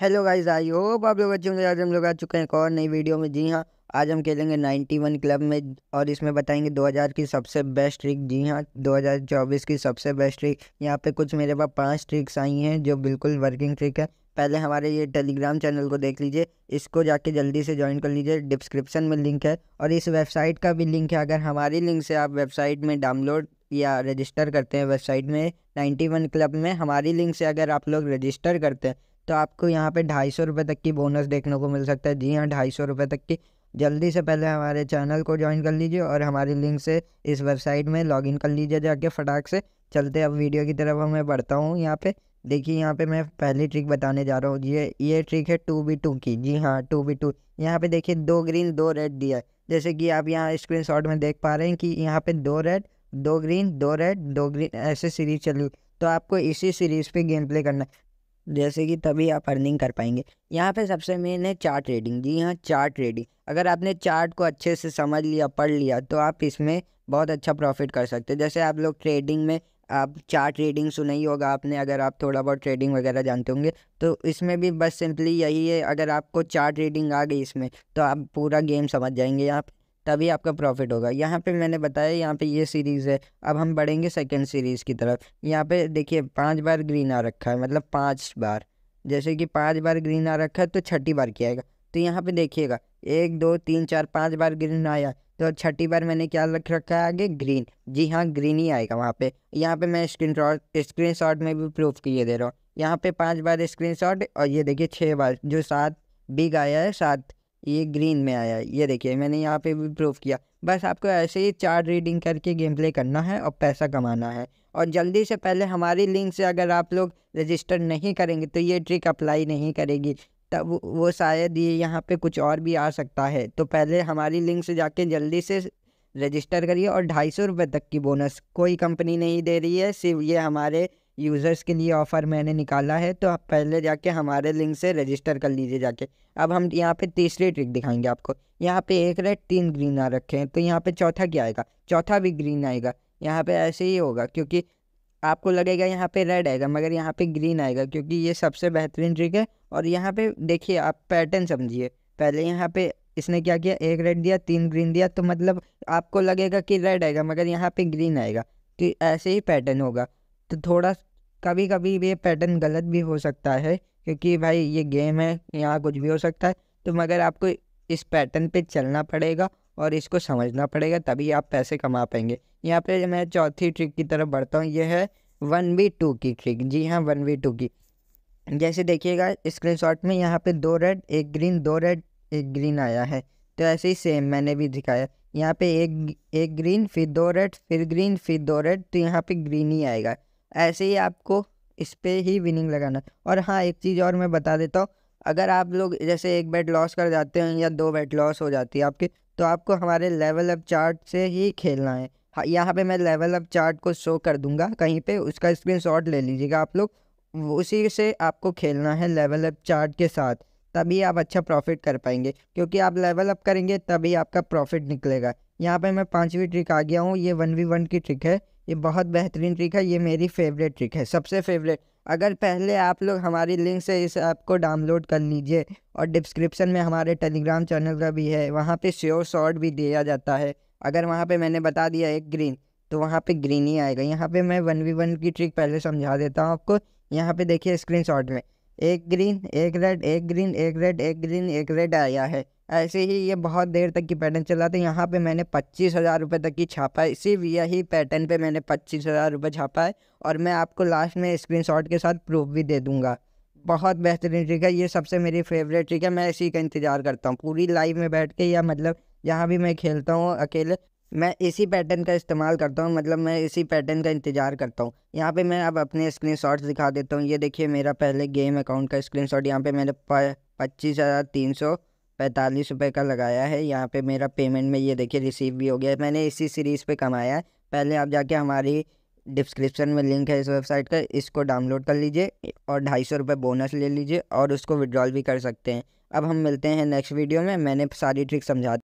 hello guys I hope आप लोग अच्छे होंगे आज हम लोग आ चुके हैं एक और नई वीडियो में जी हाँ आज हम खेलेंगे 91 क्लब में और इसमें बताएंगे 2000 की सबसे बेस्ट ट्रिक जी हाँ 2024 की सबसे बेस्ट ट्रिक यहाँ पे कुछ मेरे पास पांच ट्रिक्स आई हैं जो बिल्कुल वर्किंग ट्रिक है पहले हमारे ये टेलीग्राम चैनल को देख लीजिए इसको जाके जल्दी से ज्वाइन कर लीजिए डिस्क्रिप्शन में लिंक है और इस वेबसाइट का भी लिंक है अगर हमारी लिंक से आप वेबसाइट में डाउनलोड या रजिस्टर करते हैं वेबसाइट में 91 क्लब में हमारी लिंक से अगर आप लोग रजिस्टर करते हैं तो आपको यहाँ पे ढाई सौ रुपये तक की बोनस देखने को मिल सकता है जी हाँ ढाई सौ रुपये तक की जल्दी से पहले हमारे चैनल को ज्वाइन कर लीजिए और हमारी लिंक से इस वेबसाइट में लॉगिन कर लीजिए जाके फटाक से चलते अब वीडियो की तरफ मैं बढ़ता हूँ यहाँ पे देखिए यहाँ पे मैं पहली ट्रिक बताने जा रहा हूँ ये ये ट्रिक है टू बी टू की जी हाँ टू बी टू यहाँ पे देखिए दो ग्रीन दो रेड दिया है जैसे कि आप यहाँ शॉट में देख पा रहे हैं कि यहाँ पे दो रेड दो ग्रीन दो रेड दो ग्रीन ऐसे सीरीज चली तो आपको इसी सीरीज़ पे गेम प्ले करना है जैसे कि तभी आप अर्निंग कर पाएंगे यहाँ पे सबसे मेन है चार्ट ट्रेडिंग जी हाँ चार्ट ट्रेडिंग अगर आपने चार्ट को अच्छे से समझ लिया पढ़ लिया तो आप इसमें बहुत अच्छा प्रॉफिट कर सकते हैं जैसे आप लोग ट्रेडिंग में आप चार्ट ट्रेडिंग सुना ही होगा आपने अगर आप थोड़ा बहुत ट्रेडिंग वगैरह जानते होंगे तो इसमें भी बस सिंपली यही है अगर आपको चार्ट ट्रेडिंग आ गई इसमें तो आप पूरा गेम समझ जाएंगे यहाँ तभी आपका प्रॉफिट होगा यहाँ पे मैंने बताया यहाँ पे ये सीरीज़ है अब हम बढ़ेंगे सेकंड सीरीज़ की तरफ यहाँ पे देखिए पांच बार ग्रीन आ रखा है मतलब पांच बार जैसे कि पांच बार ग्रीन आ रखा है तो छठी बार किया आएगा तो यहाँ पे देखिएगा एक दो तीन चार पाँच बार ग्रीन आया तो छठी बार मैंने क्या रख रखा है आगे ग्रीन जी हाँ ग्रीन ही आएगा वहाँ पर यहाँ पर मैं स्क्रीन स्क्रीन शॉट में भी प्रूफ किए दे रहा हूँ यहाँ पर पाँच बार स्क्रीन शॉट और ये देखिए छः बार जो सात बिग आया है सात ये ग्रीन में आया ये देखिए मैंने यहाँ पे भी प्रूव किया बस आपको ऐसे ही चार्ट रीडिंग करके गेम प्ले करना है और पैसा कमाना है और जल्दी से पहले हमारी लिंक से अगर आप लोग रजिस्टर नहीं करेंगे तो ये ट्रिक अप्लाई नहीं करेगी तब वो शायद ये यहाँ पे कुछ और भी आ सकता है तो पहले हमारी लिंक से जाके जल्दी से रजिस्टर करिए और ढाई सौ रुपये तक की बोनस कोई कंपनी नहीं दे रही है सिर्फ ये हमारे यूज़र्स के लिए ऑफ़र मैंने निकाला है तो आप पहले जाके हमारे लिंक से रजिस्टर कर लीजिए जाके अब हम यहाँ पे तीसरी ट्रिक दिखाएंगे आपको यहाँ पे एक रेड तीन ग्रीन आ रखे हैं तो यहाँ पे चौथा क्या आएगा चौथा भी ग्रीन आएगा यहाँ पे ऐसे ही होगा क्योंकि आपको लगेगा यहाँ पर रेड आएगा मगर यहाँ पर ग्रीन आएगा क्योंकि ये सबसे बेहतरीन ट्रिक है और यहाँ पर देखिए आप पैटर्न समझिए पहले यहाँ पर इसने क्या किया एक रेड दिया तीन ग्रीन दिया तो मतलब आपको लगेगा कि रेड आएगा मगर यहाँ पर ग्रीन आएगा तो ऐसे ही पैटर्न होगा तो थोड़ा कभी कभी ये पैटर्न गलत भी हो सकता है क्योंकि भाई ये गेम है यहाँ कुछ भी हो सकता है तो मगर आपको इस पैटर्न पे चलना पड़ेगा और इसको समझना पड़ेगा तभी आप पैसे कमा पाएंगे यहाँ पे मैं चौथी ट्रिक की तरफ बढ़ता हूँ ये है वन वी टू की ट्रिक जी हाँ वन वी टू की जैसे देखिएगा शॉट में यहाँ पे दो रेड एक ग्रीन दो रेड एक ग्रीन आया है तो ऐसे ही सेम मैंने भी दिखाया यहाँ पे एक एक ग्रीन फिर दो रेड फिर ग्रीन फिर दो रेड तो यहाँ पे ग्रीन ही आएगा ऐसे ही आपको इस पर ही विनिंग लगाना और हाँ एक चीज़ और मैं बता देता हूँ अगर आप लोग जैसे एक बैट लॉस कर जाते हैं या दो बैट लॉस हो जाती है आपकी तो आपको हमारे लेवल अप चार्ट से ही खेलना है हाँ, यहाँ पे मैं लेवल अप चार्ट को शो कर दूंगा कहीं पे उसका स्क्रीनशॉट ले लीजिएगा आप लोग उसी से आपको खेलना है लेवल अप चार्ट के साथ तभी आप अच्छा प्रॉफिट कर पाएंगे क्योंकि आप लेवल अप करेंगे तभी आपका प्रॉफिट निकलेगा यहाँ पे मैं पाँचवीं ट्रिक आ गया हूँ ये वन वी वन की ट्रिक है ये बहुत बेहतरीन ट्रिक है ये मेरी फेवरेट ट्रिक है सबसे फेवरेट अगर पहले आप लोग हमारी लिंक से इस ऐप को डाउनलोड कर लीजिए और डिस्क्रिप्शन में हमारे टेलीग्राम चैनल का भी है वहाँ पे श्योर शॉर्ट भी दिया जाता है अगर वहाँ पे मैंने बता दिया एक ग्रीन तो वहाँ पे ग्रीन ही आएगा यहाँ पे मैं वन वी वन की ट्रिक पहले समझा देता हूँ आपको यहाँ पे देखिए स्क्रीन में एक ग्रीन एक रेड एक ग्रीन एक रेड एक ग्रीन एक रेड आया है ऐसे ही ये बहुत देर तक की पैटर्न चला था यहाँ पे मैंने पच्चीस हज़ार रुपये तक की छापा है इसी यही पैटर्न पे मैंने पच्चीस हज़ार रुपये छापा है और मैं आपको लास्ट में स्क्रीनशॉट के साथ प्रूफ भी दे दूँगा बहुत बेहतरीन ट्रिक है ये सबसे मेरी फेवरेट ट्रिक है मैं इसी का इंतज़ार करता हूँ पूरी लाइव में बैठ के या मतलब जहाँ भी मैं खेलता हूँ अकेले मैं इसी पैटर्न का इस्तेमाल करता हूँ मतलब मैं इसी पैटर्न का इंतजार करता हूँ यहाँ पे मैं अब अपने शॉट्स दिखा देता हूँ ये देखिए मेरा पहले गेम अकाउंट का शॉट यहाँ पे मैंने पच्चीस हज़ार तीन सौ पैंतालीस रुपये का लगाया है यहाँ पे मेरा पेमेंट में ये देखिए रिसीव भी हो गया है मैंने इसी सीरीज़ पे कमाया है पहले आप जाके हमारी डिस्क्रिप्शन में लिंक है इस वेबसाइट का इसको डाउनलोड कर लीजिए और ढाई सौ रुपये बोनस ले लीजिए और उसको विड्रॉल भी कर सकते हैं अब हम मिलते हैं नेक्स्ट वीडियो में मैंने सारी ट्रिक समझा